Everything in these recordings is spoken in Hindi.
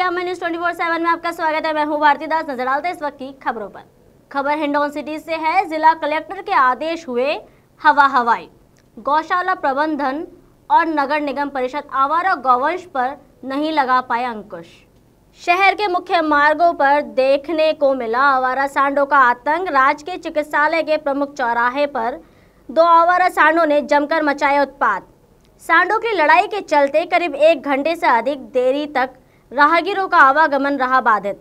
न्यूज ट्वेंटी में आपका स्वागत है मैं भारती दास नजर डालते इस वक्त की खबरों पर खबर हिंडौन सिटी से है जिला कलेक्टर के आदेश हुए हवा हवाई गौशाला प्रबंधन और नगर निगम परिषद आवारा गौवंश पर नहीं लगा पाए अंकुश शहर के मुख्य मार्गों पर देखने को मिला आवारा सांडों का आतंक के चिकित्सालय के प्रमुख चौराहे पर दो आवारा सांडों ने जमकर मचाया उत्पात सांडों की लड़ाई के चलते करीब एक घंटे से अधिक देरी तक राहगीरों का आवागमन रहा बाधित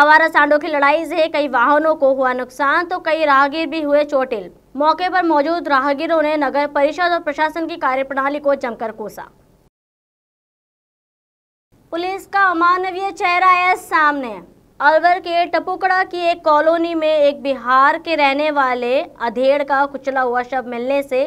आवारा सांडों की लड़ाई से कई वाहनों को हुआ नुकसान तो कई राहगीर भी हुए चोटिल मौके पर मौजूद राहगीरों ने नगर परिषद और प्रशासन की कार्यप्रणाली को जमकर कोसा पुलिस का अमानवीय चेहरा है सामने अलवर के टपुकड़ा की एक कॉलोनी में एक बिहार के रहने वाले अधेड़ का कुचला हुआ शव मिलने से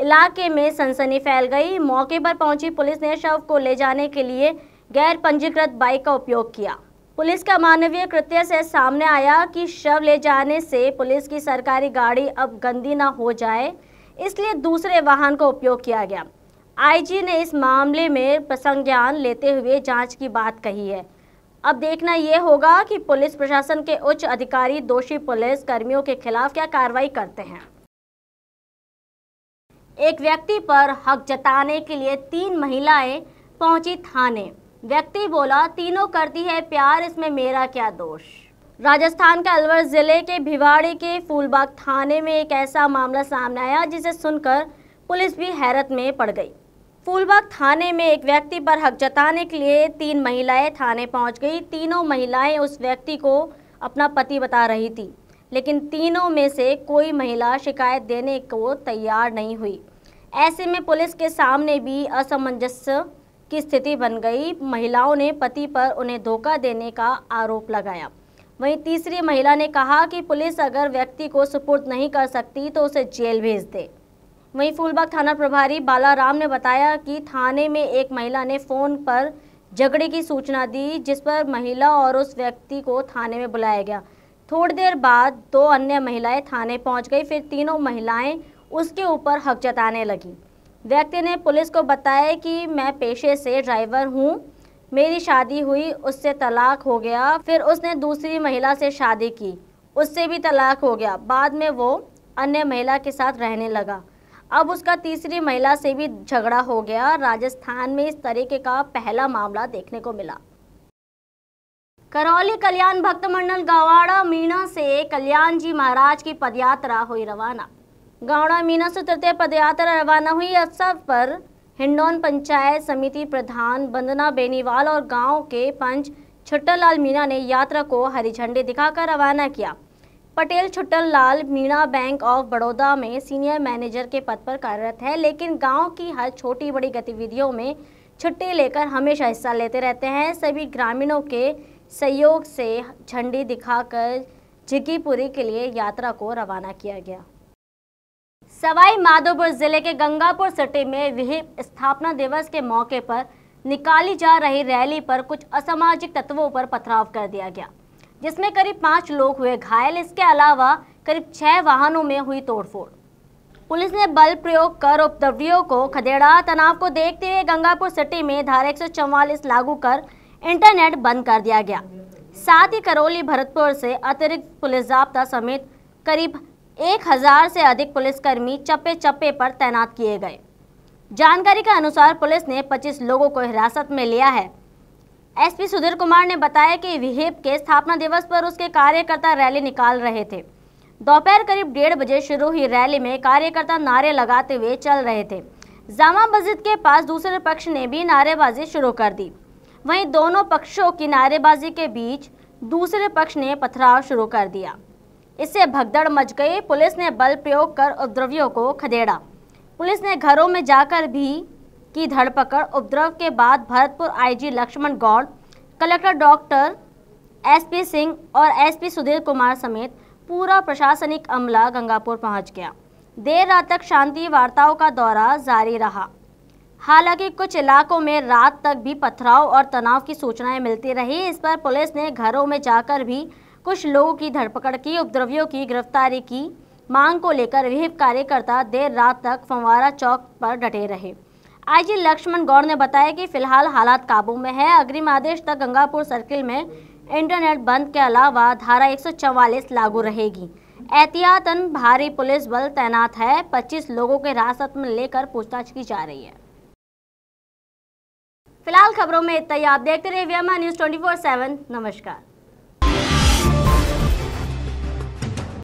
इलाके में सनसनी फैल गई मौके पर पहुंची पुलिस ने शव को ले जाने के लिए गैर पंजीकृत बाइक का उपयोग किया पुलिस का मानवीय कृत्य से सामने आया कि शव ले जाने से पुलिस की सरकारी गाड़ी अब गंदी ना हो जाए इसलिए दूसरे वाहन का उपयोग किया गया आईजी ने इस मामले में प्रसंज्ञान लेते हुए जांच की बात कही है अब देखना यह होगा कि पुलिस प्रशासन के उच्च अधिकारी दोषी पुलिस कर्मियों के खिलाफ क्या कार्रवाई करते हैं एक व्यक्ति पर हक जताने के लिए तीन महिलाएं पहुंची थाने व्यक्ति बोला तीनों करती है प्यार इसमें मेरा क्या दोष राजस्थान के अलवर ज़िले के भिवाड़ी के फूलबाग थाने में एक ऐसा मामला सामने आया जिसे सुनकर पुलिस भी हैरत में पड़ गई फूलबाग थाने में एक व्यक्ति पर हक जताने के लिए तीन महिलाएं थाने पहुंच गई तीनों महिलाएं उस व्यक्ति को अपना पति बता रही थी लेकिन तीनों में से कोई महिला शिकायत देने को तैयार नहीं हुई ऐसे में पुलिस के सामने भी असमंजस की स्थिति बन गई महिलाओं ने पति पर उन्हें धोखा देने का आरोप लगाया वहीं तीसरी महिला ने कहा कि पुलिस अगर व्यक्ति को सुपुर्द नहीं कर सकती तो उसे जेल भेज दे वहीं फूलबाग थाना प्रभारी बालाराम ने बताया कि थाने में एक महिला ने फ़ोन पर झगड़े की सूचना दी जिस पर महिला और उस व्यक्ति को थाने में बुलाया गया थोड़ी देर बाद दो अन्य महिलाएं थाने पहुंच गई फिर तीनों महिलाएं उसके ऊपर हक जताने लगी व्यक्ति ने पुलिस को बताया कि मैं पेशे से ड्राइवर हूँ मेरी शादी हुई उससे तलाक हो गया फिर उसने दूसरी महिला से शादी की उससे भी तलाक हो गया बाद में वो अन्य महिला के साथ रहने लगा अब उसका तीसरी महिला से भी झगड़ा हो गया राजस्थान में इस तरीके का पहला मामला देखने को मिला करौली कल्याण भक्त मंडल गवाड़ा मीणा से कल्याण जी महाराज की पदयात्रा हुई रवाना गावड़ा मीना से तृतीय पदयात्रा रवाना हुई अवसर पर हिंडौन पंचायत समिति प्रधान बंदना बेनीवाल और गांव के पंच छुट्टलाल मीणा ने यात्रा को हरी झंडी दिखाकर रवाना किया पटेल लाल मीणा बैंक ऑफ बड़ौदा में सीनियर मैनेजर के पद पर कार्यरत है लेकिन गांव की हर छोटी बड़ी गतिविधियों में छुट्टी लेकर हमेशा हिस्सा लेते रहते हैं सभी ग्रामीणों के सहयोग से झंडी दिखाकर झिकीपुरी के लिए यात्रा को रवाना किया गया सवाई माधोपुर जिले के गंगापुर सिटी में विहिप स्थापना दिवस के मौके पर निकाली जा रही रैली पर कुछ असामाजिक तत्वों पर पथराव कर दिया गया जिसमें करीब पांच लोग हुए घायल इसके अलावा करीब छह वाहनों में हुई तोड़फोड़ पुलिस ने बल प्रयोग कर उपद्रवियों को खदेड़ा तनाव को देखते हुए गंगापुर सिटी में धारा एक लागू कर इंटरनेट बंद कर दिया गया साथ ही करौली भरतपुर से अतिरिक्त पुलिस जाब्ता समेत करीब एक हजार से अधिक पुलिसकर्मी चप्पे चप्पे पर तैनात किए गए जानकारी के अनुसार पुलिस ने 25 लोगों को हिरासत में लिया है एसपी सुधीर कुमार ने बताया कि विहेप के स्थापना दिवस पर उसके कार्यकर्ता रैली निकाल रहे थे दोपहर करीब डेढ़ बजे शुरू हुई रैली में कार्यकर्ता नारे लगाते हुए चल रहे थे जामा मस्जिद के पास दूसरे पक्ष ने भी नारेबाजी शुरू कर दी वहीं दोनों पक्षों की नारेबाजी के बीच दूसरे पक्ष ने पथराव शुरू कर दिया इससे भगदड़ मच गई पुलिस ने बल प्रयोग कर उपद्रवियों को खदेड़ा पुलिस ने घरों में जाकर भी की धड़पकड़ उपद्रव के बाद Bharatpur IG Laxman Gaur collector doctor SP Singh और एसपी सुधीर कुमार समेत पूरा प्रशासनिक अमला गंगापुर पहुंच गया देर रात तक शांति वार्ताओं का दौरा जारी रहा हालांकि कुछ इलाकों में रात तक भी पथराव और तनाव की सूचनाएं मिलती रही इस पर पुलिस ने घरों में जाकर भी कुछ लोगों की धरपकड़ की उपद्रवियों की गिरफ्तारी की मांग को लेकर विहिप कार्यकर्ता देर रात तक फंवारा चौक पर डटे रहे आईजी लक्ष्मण गौड़ ने बताया कि फिलहाल हालात काबू में है अग्रिम आदेश तक गंगापुर सर्किल में इंटरनेट बंद के अलावा धारा 144 लागू रहेगी एहतियातन भारी पुलिस बल तैनात है 25 लोगों के हिरासत में लेकर पूछताछ की जा रही है फिलहाल खबरों में इतना ही आप देखते रहे वीएमआर न्यूज 24/7 नमस्कार